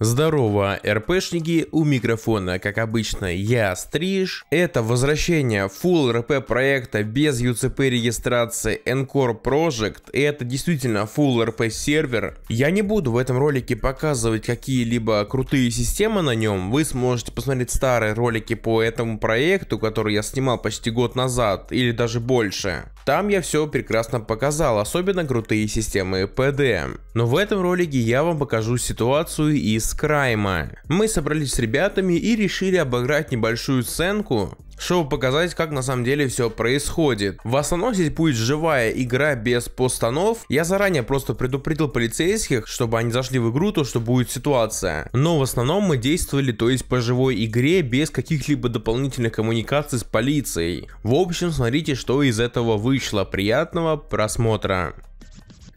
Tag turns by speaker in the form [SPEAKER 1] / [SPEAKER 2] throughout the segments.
[SPEAKER 1] Здорово, РПшники, у микрофона, как обычно, я, Стриж. Это возвращение Full RP проекта без UCP регистрации Encore Project. И это действительно Full RP сервер. Я не буду в этом ролике показывать какие-либо крутые системы на нем. Вы сможете посмотреть старые ролики по этому проекту, который я снимал почти год назад или даже больше. Там я все прекрасно показал, особенно крутые системы ПД. Но в этом ролике я вам покажу ситуацию из Крайма. Мы собрались с ребятами и решили обыграть небольшую сценку, чтобы показать, как на самом деле все происходит. В основном здесь будет живая игра без постанов. Я заранее просто предупредил полицейских, чтобы они зашли в игру, то что будет ситуация. Но в основном мы действовали, то есть по живой игре, без каких-либо дополнительных коммуникаций с полицией. В общем, смотрите, что из этого вышло. Приятного просмотра.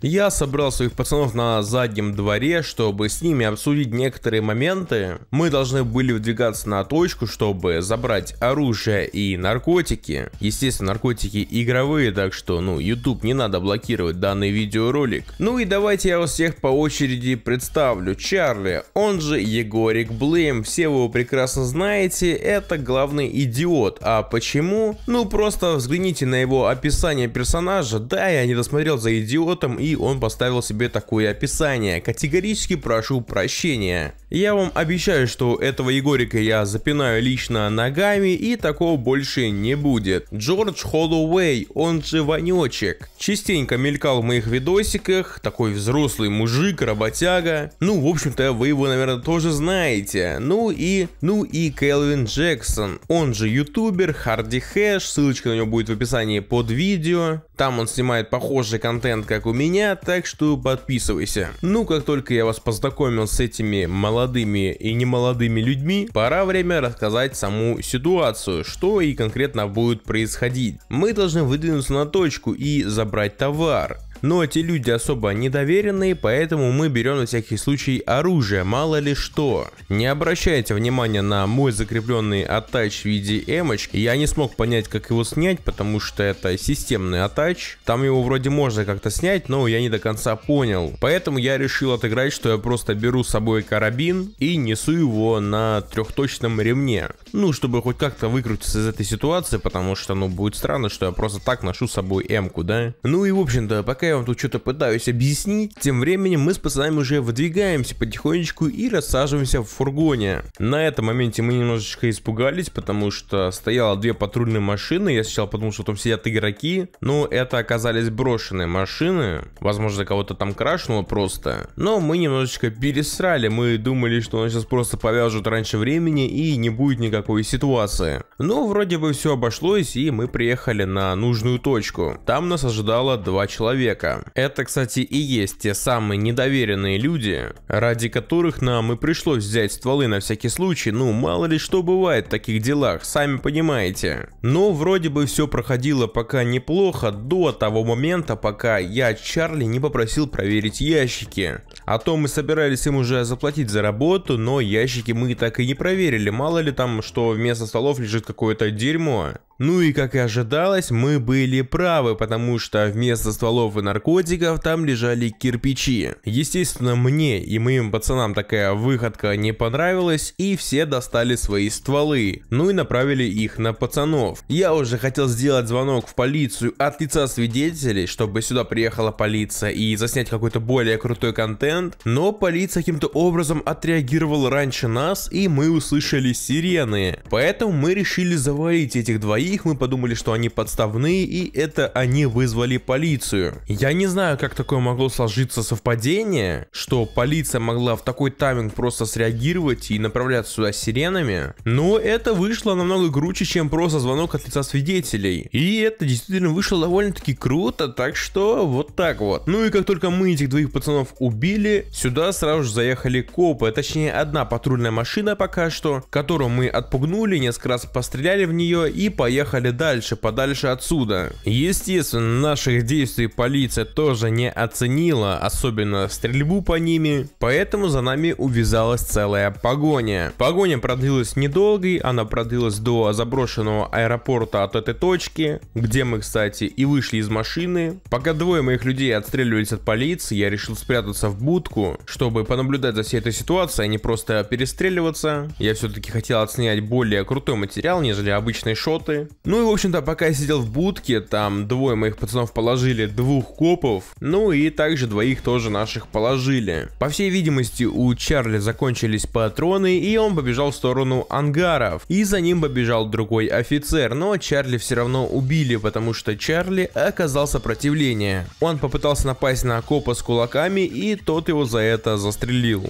[SPEAKER 1] Я собрал своих пацанов на заднем дворе, чтобы с ними обсудить некоторые моменты. Мы должны были выдвигаться на точку, чтобы забрать оружие и наркотики. Естественно, наркотики игровые, так что, ну, YouTube не надо блокировать данный видеоролик. Ну и давайте я вас всех по очереди представлю. Чарли, он же Егорик Блейм, все вы его прекрасно знаете, это главный идиот. А почему? Ну, просто взгляните на его описание персонажа. Да, я не досмотрел за идиотом и он поставил себе такое описание. Категорически прошу прощения. Я вам обещаю, что этого Егорика я запинаю лично ногами и такого больше не будет. Джордж Холлоуэй, он же вонючек. Частенько мелькал в моих видосиках, такой взрослый мужик, работяга. Ну, в общем-то, вы его, наверное, тоже знаете. Ну и, ну и Келвин Джексон, он же ютубер, Харди Хэш, ссылочка на него будет в описании под видео. Там он снимает похожий контент, как у меня меня, так что подписывайся. Ну, как только я вас познакомил с этими молодыми и немолодыми людьми, пора время рассказать саму ситуацию, что и конкретно будет происходить. Мы должны выдвинуться на точку и забрать товар. Но эти люди особо недоверенные, поэтому мы берем на всякий случай оружие, мало ли что. Не обращайте внимания на мой закрепленный оттач в виде эмочки. Я не смог понять, как его снять, потому что это системный оттач. Там его вроде можно как-то снять, но я не до конца понял. Поэтому я решил отыграть, что я просто беру с собой карабин и несу его на трехточном ремне. Ну, чтобы хоть как-то выкрутиться из этой ситуации, потому что, ну, будет странно, что я просто так ношу с собой эмку, да? Ну и, в общем-то, пока я я вам тут что-то пытаюсь объяснить. Тем временем мы с пацанами уже выдвигаемся потихонечку и рассаживаемся в фургоне. На этом моменте мы немножечко испугались, потому что стояло две патрульные машины. Я сначала подумал, что там сидят игроки, но это оказались брошенные машины. Возможно, кого-то там крашнуло просто. Но мы немножечко пересрали. Мы думали, что нас сейчас просто повяжут раньше времени и не будет никакой ситуации. Но вроде бы все обошлось и мы приехали на нужную точку. Там нас ожидало два человека человека. Это, кстати, и есть те самые недоверенные люди, ради которых нам и пришлось взять стволы на всякий случай, ну мало ли что бывает в таких делах, сами понимаете. Но вроде бы все проходило пока неплохо до того момента, пока я Чарли не попросил проверить ящики. А то мы собирались им уже заплатить за работу, но ящики мы так и не проверили, мало ли там, что вместо столов лежит какое-то дерьмо. Ну и как и ожидалось, мы были правы, потому что вместо стволов и наркотиков там лежали кирпичи. Естественно, мне и моим пацанам такая выходка не понравилась, и все достали свои стволы, ну и направили их на пацанов. Я уже хотел сделать звонок в полицию от лица свидетелей, чтобы сюда приехала полиция и заснять какой-то более крутой контент, но полиция каким-то образом отреагировала раньше нас, и мы услышали сирены. Поэтому мы решили завалить этих двоих их, мы подумали, что они подставные, и это они вызвали полицию. Я не знаю, как такое могло сложиться совпадение, что полиция могла в такой тайминг просто среагировать и направляться сюда сиренами, но это вышло намного круче, чем просто звонок от лица свидетелей. И это действительно вышло довольно-таки круто, так что вот так вот. Ну и как только мы этих двоих пацанов убили, сюда сразу же заехали копы, а точнее одна патрульная машина пока что, которую мы отпугнули, несколько раз постреляли в нее и поехали уехали дальше, подальше отсюда. Естественно, наших действий полиция тоже не оценила, особенно стрельбу по ними, поэтому за нами увязалась целая погоня. Погоня продлилась недолгой, она продлилась до заброшенного аэропорта от этой точки, где мы, кстати, и вышли из машины. Пока двое моих людей отстреливались от полиции, я решил спрятаться в будку, чтобы понаблюдать за всей этой ситуацией, а не просто перестреливаться. Я все-таки хотел отснять более крутой материал, нежели обычные шоты, ну и, в общем-то, пока я сидел в будке, там двое моих пацанов положили двух копов, ну и также двоих тоже наших положили. По всей видимости, у Чарли закончились патроны, и он побежал в сторону ангаров. И за ним побежал другой офицер, но Чарли все равно убили, потому что Чарли оказал сопротивление. Он попытался напасть на копа с кулаками, и тот его за это застрелил.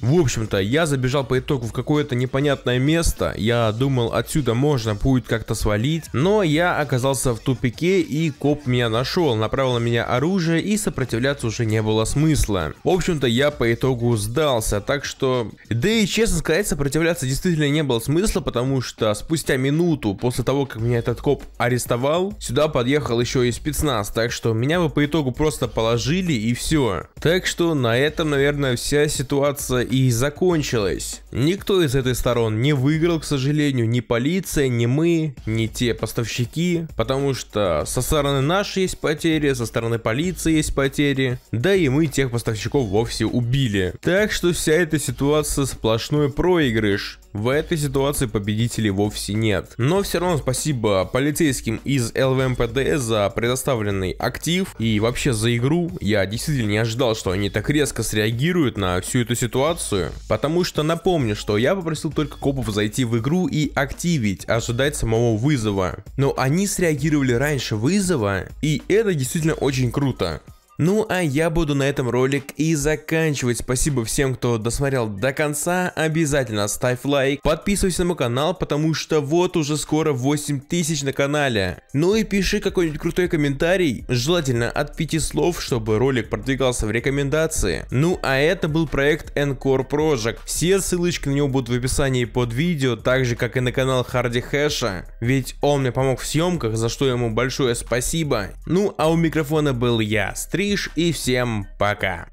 [SPEAKER 1] В общем-то, я забежал по итогу в какое-то непонятное место, я думал отсюда можно будет как-то свалить, но я оказался в тупике и коп меня нашел, направил на меня оружие и сопротивляться уже не было смысла. В общем-то, я по итогу сдался, так что... Да и честно сказать, сопротивляться действительно не было смысла, потому что спустя минуту после того, как меня этот коп арестовал, сюда подъехал еще и спецназ, так что меня бы по итогу просто положили и все. Так что на этом, наверное, вся ситуация и закончилось. Никто из этой сторон не выиграл, к сожалению, ни полиция, ни мы, ни те поставщики, потому что со стороны нашей есть потери, со стороны полиции есть потери, да и мы тех поставщиков вовсе убили. Так что вся эта ситуация сплошной проигрыш. В этой ситуации победителей вовсе нет. Но все равно спасибо полицейским из ЛВМПД за предоставленный актив и вообще за игру. Я действительно не ожидал, что они так резко среагируют на всю эту ситуацию. Потому что напомню, что я попросил только копов зайти в игру и активить, ожидать самого вызова. Но они среагировали раньше вызова, и это действительно очень круто. Ну а я буду на этом ролик и заканчивать. Спасибо всем, кто досмотрел до конца. Обязательно ставь лайк, подписывайся на мой канал, потому что вот уже скоро 8000 на канале. Ну и пиши какой-нибудь крутой комментарий, желательно от 5 слов, чтобы ролик продвигался в рекомендации. Ну а это был проект Encore Project. Все ссылочки на него будут в описании под видео, так же как и на канал Харди Хэша. Ведь он мне помог в съемках, за что ему большое спасибо. Ну а у микрофона был я, Стрим. Стриж и всем пока.